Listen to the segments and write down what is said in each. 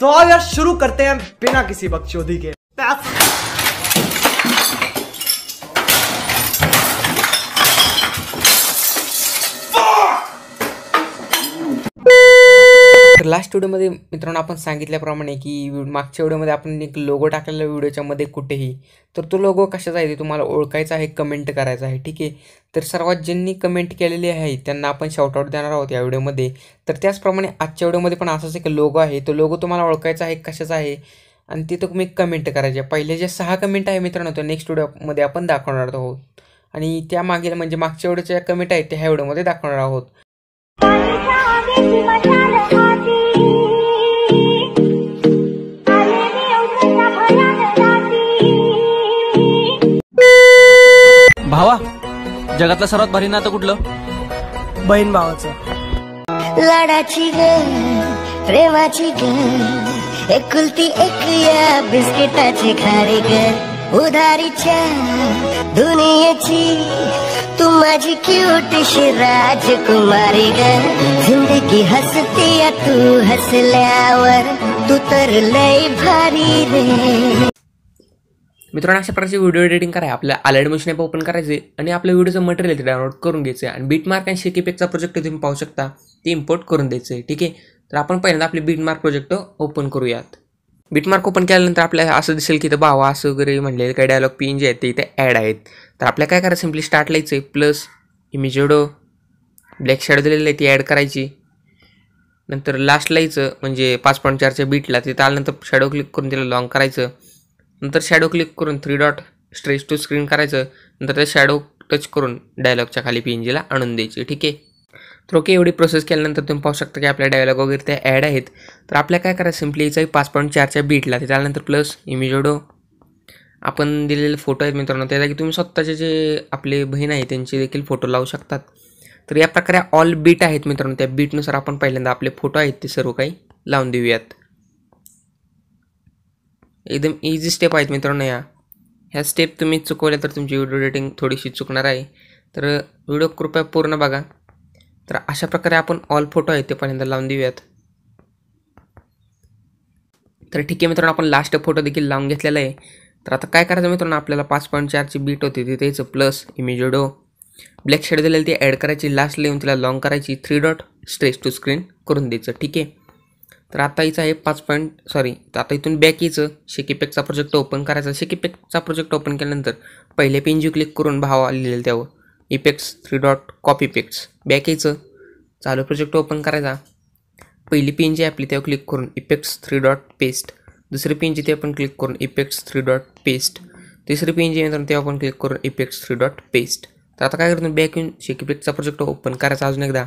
तो यार शुरू करते हैं बिना किसी बकचोदी के तर लास्ट व्हिडिओमध्ये मित्रांनो आपण सांगितल्याप्रमाणे की मागच्या व्हिडिओमध्ये आपण एक लोगो टाकलेला व्हिडिओच्यामध्ये कुठेही तर तो लोगो कशाचा आहे ते तुम्हाला ओळखायचा आहे कमेंट करायचा आहे ठीक आहे तर सर्वात ज्यांनी कमेंट केलेली आहे त्यांना आपण शॉर्टआउट देणार आहोत या व्हिडिओमध्ये तर त्याचप्रमाणे आजच्या व्हिडिओमध्ये पण असाच एक लोगो आहे तो लोगो तुम्हाला ओळखायचा आहे कशाचा आहे आणि ते तुम्ही कमेंट करायचे पहिले जे सहा कमेंट आहे मित्रांनो तो नेक्स्ट व्हिडिओमध्ये आपण दाखवणार आहोत आणि त्या मागे म्हणजे मागच्या व्हिडिओच्या कमेंट आहेत त्या ह्या व्हिडिओमध्ये दाखवणार आहोत जगातलं सर्वात भारी नातं कुठलं बहीण भावाचं लाडाची ग प्रेमाची ग एकुलती एक या बिस्किटाची खारी ग उधारीच्या दुनियेची तू माझी क्यूटशी राजकुमारी ग जिंदगी हसती तू हसल्यावर तू तर लय भारी रे मित्रांनो अशा प्रकारचे व्हिडिओ एडिटिंग कराय आपल्या ॲडमिशन ॲप ओपन करायचे आणि आपल्या व्हिडिओचं मटेरियल ते डाउनलोड करून आहे आणि बीटमार्क आणि पेकचा प्रोजेक्ट तुम्ही पाहू शकता ते इम्पोर्ट करून द्यायचे ठीक आहे तर आपण पहिल्यांदा आपले बीटमार्क प्रोजेक्ट ओपन करूयात बीटमार्क ओपन केल्यानंतर आपल्याला असं दिसेल की तर भावा असं वगैरे म्हणलेलं काही डायलॉग पिन जे आहेत ते इथे ॲड आहेत तर आपल्याला काय करायचं सिम्पली स्टार्ट लिहायचं आहे प्लस इमेजोडो ब्लॅक शॅडो दिलेलं आहे ती ॲड करायची नंतर लास्ट लायचं म्हणजे पाच पॉईंट चारच्या बीटला तिथं आल्यानंतर शॅडो क्लिक करून तिला लाँग करायचं नंतर शॅडो क्लिक करून three dot stretch to screen करायचं नंतर त्या शॅडो टच करून डायलॉगच्या खाली पी एन जीला आणून द्यायची ठीक आहे तर ओके एवढी प्रोसेस केल्यानंतर तुम्ही पाहू शकता की आपल्या डायलॉग वगैरे त्या ॲड आहेत तर आपल्या काय करायचं सिम्पली याचाही पाच पॉईंट चारच्या बीटला त्यानंतर प्लस इमिजोडो आपण दिलेले फोटो आहेत मित्रांनो त्या तुम्ही स्वतःचे जे आपले बहीण आहे त्यांचे देखील फोटो लावू शकतात तर या प्रकारे ऑल बीट आहेत मित्रांनो त्या बीटनुसार आपण पहिल्यांदा आपले फोटो आहेत ते सर्व काही लावून देऊयात एकदम इझी स्टेप आहेत मित्रांनो या ह्या स्टेप तुम्ही चुकवल्या तर तुमची व्हिडिओ एडिटिंग थोडीशी चुकणार आहे तर व्हिडिओ कृपया पूर्ण बघा तर अशा प्रकारे आपण ऑल फोटो आहे ते पर्यंत लावून देऊयात तर ठीक आहे मित्रांनो आपण लास्ट फोटो देखील लावून घेतलेला आहे तर आता काय करायचं मित्रांनो आपल्याला पाच पॉईंट चारची बीट होती तिथेच प्लस इमेज ब्लॅक शेड दिलेली ती ॲड करायची लास्ट लिहून तिला लॉंग करायची three dot stretch to screen करून द्यायचं ठीक आहे तर आता इथं आहे पाच पॉईंट सॉरी तर आता इथून बॅक यायचं शेकीपॅकचा प्रोजेक्ट ओपन करायचा शेकीपॅकचा प्रोजेक्ट ओपन केल्यानंतर पहिले पेनजी क्लिक करून भाव आलेले त्यावर effects three dot copy effects back यायचं चालू प्रोजेक्ट ओपन करायचा पहिली पेन जी आपली त्यावर क्लिक करून इपेक्स थ्री डॉट पेस्ट दुसरी पेन जी ते आपण क्लिक करून इपेक्स थ्री डॉट पेस्ट तिसरी पेन जी येणार तेव्हा आपण क्लिक करून इपेक्स थ्री डॉट पेस्ट तर आता काय करतो बॅक येऊन शेकीपेकचा प्रोजेक्ट ओपन करायचा अजून एकदा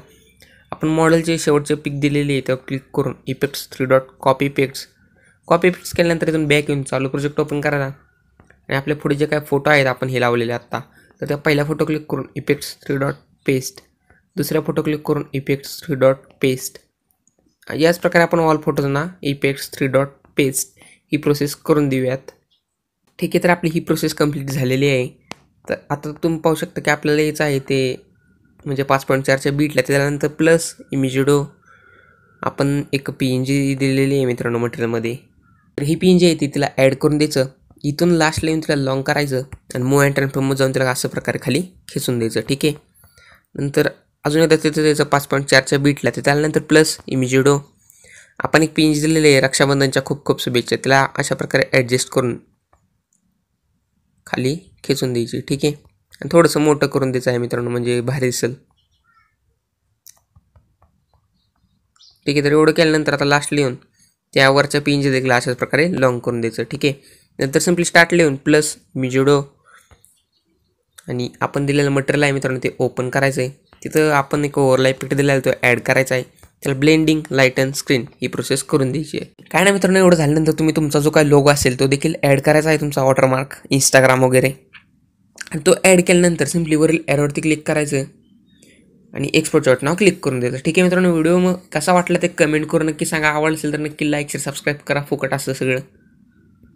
आपण मॉडेलचे शेवटचे पिक दिलेले आहे त्यावर क्लिक करून effects three dot copy effects copy effects केल्यानंतर इथून बॅक येऊन चालू प्रोजेक्ट ओपन करायला आणि आपले पुढे जे काही फोटो आहेत आपण हे लावलेले आत्ता तर त्या पहिला फोटो क्लिक करून इफेक्ट्स थ्री डॉट पेस्ट दुसऱ्या फोटो क्लिक करून इफेक्ट्स थ्री डॉट पेस्ट याच प्रकारे आपण ऑल फोटोजना इफेक्ट्स थ्री डॉट पेस्ट ही प्रोसेस करून देऊयात ठीक आहे तर आपली ही प्रोसेस कंप्लीट झालेली आहे तर आता तुम्ही पाहू शकता की आपल्याला याचं आहे ते म्हणजे पाच पॉईंट चारच्या बीटला त्यानंतर प्लस इमिजिडो आपण एक पी एन जी दिलेली आहे मित्रांनो मटेरियलमध्ये तर ही पी एन जी आहे ती तिला ॲड करून द्यायचं इथून लास्ट येऊन तिला लॉंग करायचं आणि मूव अँड फ्रम जाऊन तिला असं प्रकारे खाली खेचून द्यायचं ठीक आहे नंतर अजून एकदा तिथं त्याचं पाच पॉईंट चारच्या बीटला तर त्यानंतर प्लस इमिजिडो आपण एक पी एन जी दिलेली आहे रक्षाबंधनच्या खूप खूप शुभेच्छा तिला अशा प्रकारे ॲडजस्ट करून खाली खेचून द्यायची ठीक आहे आणि थोडंसं मोठं करून द्यायचं आहे मित्रांनो म्हणजे भारी दिसेल ठीक आहे तर एवढं केल्यानंतर आता लास्ट लिहून त्यावरच्या पिंज देखील अशाच प्रकारे लॉंग करून द्यायचं ठीक आहे नंतर सिम्पली स्टार्ट लिहून प्लस मिजोडो आणि आपण दिलेलं मटेरियल आहे मित्रांनो ते ओपन करायचं आहे तिथं आपण एक ओव्हरलाईप इफेक्ट दिलेला तो ॲड करायचा आहे त्याला ब्लेंडिंग लाईट अँड स्क्रीन ही प्रोसेस करून द्यायची आहे काय नाही मित्रांनो एवढं झाल्यानंतर तुम्ही तुमचा जो काय लोगो असेल तो देखील ॲड करायचा आहे तुमचा वॉटरमार्क इंस्टाग्राम वगैरे आणि तो ॲड केल्यानंतर सिम्पली वरील ॲडवरती क्लिक करायचं आणि एक्सपोर्ट शॉट नाव क्लिक करून द्यायचं ठीक आहे मित्रांनो व्हिडिओ मग कसा वाटला ते कमेंट करून नक्की सांगा आवडलं असेल तर नक्की लाईक शेअर सबस्क्राईब करा फुकट असं सगळं